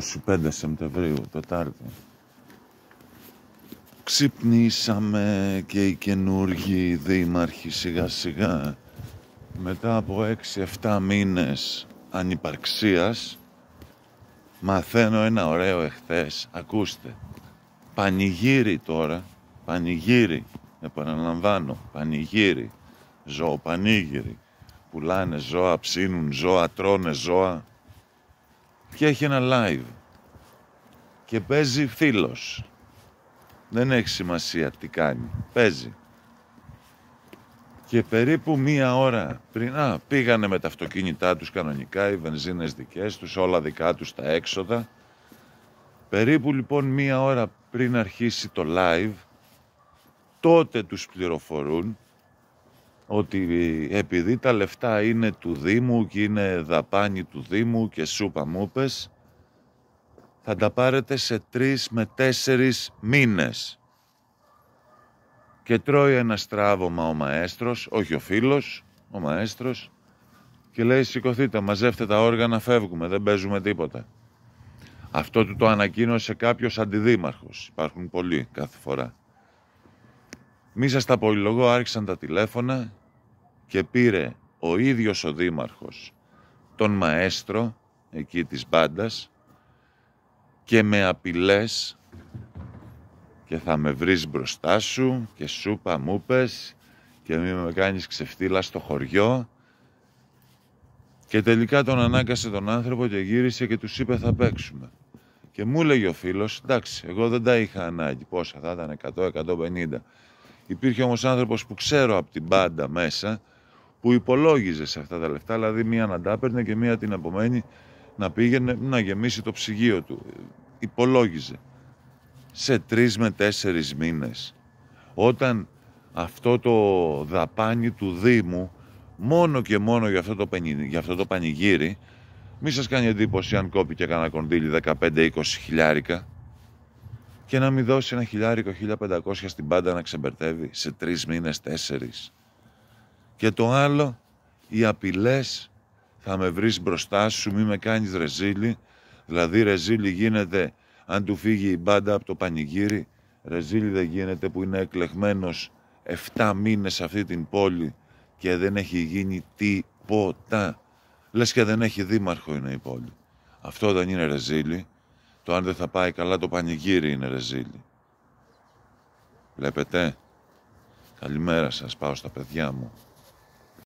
25 Σεπτεμβρίου, Τετάρτη. Ξυπνήσαμε και οι καινούργοι δήμαρχοι σιγά σιγά μετά από 6-7 μήνες ανυπαρξίας μαθαίνω ένα ωραίο εχθές, ακούστε πανηγύρι τώρα πανηγύρι, επαναλαμβάνω πανηγύρι, ζωοπανήγυρι πουλάνε ζώα, ψήνουν ζώα, τρώνε ζώα και έχει ένα live και παίζει φίλος. Δεν έχει σημασία τι κάνει. Παίζει. Και περίπου μία ώρα πριν, α, πήγανε με τα αυτοκίνητά τους κανονικά, οι βενζίνες δικές τους, όλα δικά τους τα έξοδα. Περίπου λοιπόν μία ώρα πριν αρχίσει το live, τότε τους πληροφορούν ότι επειδή τα λεφτά είναι του Δήμου και είναι δαπάνη του Δήμου και σούπα πες, θα τα πάρετε σε τρεις με τέσσερις μήνες. Και τρώει ένα στράβωμα ο μαέστρος, όχι ο φίλος, ο μαέστρος, και λέει σηκωθείτε, μαζεύτε τα όργανα, φεύγουμε, δεν παίζουμε τίποτα. Αυτό του το ανακοίνωσε κάποιος αντιδήμαρχος, υπάρχουν πολλοί κάθε φορά. Μη σας τα πολυλογώ, άρχισαν τα τηλέφωνα και πήρε ο ίδιος ο δήμαρχος τον μαέστρο εκεί της μπάντας και με απειλές και θα με βρεις μπροστά σου και σούπα μου πες και μη με κάνεις ξεφτύλα στο χωριό και τελικά τον ανάγκασε τον άνθρωπο και γύρισε και τους είπε θα παίξουμε. Και μου λέγει ο φίλος, εντάξει, εγώ δεν τα είχα ανάγκη, πόσα θα ήταν, 100, 150. Υπήρχε όμως άνθρωπος που ξέρω από την πάντα μέσα που υπολόγιζε σε αυτά τα λεφτά, δηλαδή μία να τα έπαιρνε και μία την επομένη να πήγαινε να γεμίσει το ψυγείο του. Υπολόγιζε. Σε τρεις με τέσσερις μήνες, όταν αυτό το δαπάνι του Δήμου, μόνο και μόνο για αυτό το, για αυτό το πανηγύρι, μη σας κάνει εντύπωση αν κόπηκε κανένα κονδύλι 15-20 χιλιάρικα, και να μην δώσει ένα χιλιάρικο 1500 στην πάντα να ξεμπερτεύει σε τρεις μήνες, τέσσερις. Και το άλλο, οι απειλές θα με βρεις μπροστά σου, μη με κάνεις ρεζίλι. Δηλαδή ρεζίλι γίνεται αν του φύγει η μπάντα από το πανηγύρι. Ρεζίλι δεν γίνεται που είναι εκλεγμένος 7 μήνες σε αυτή την πόλη και δεν έχει γίνει τίποτα. Λες και δεν έχει δήμαρχο είναι η πόλη. Αυτό δεν είναι ρεζίλι. Το αν δεν θα πάει καλά το πανηγύρι είναι ρεζίλι. Βλέπετε. Καλημέρα σας, πάω στα παιδιά μου.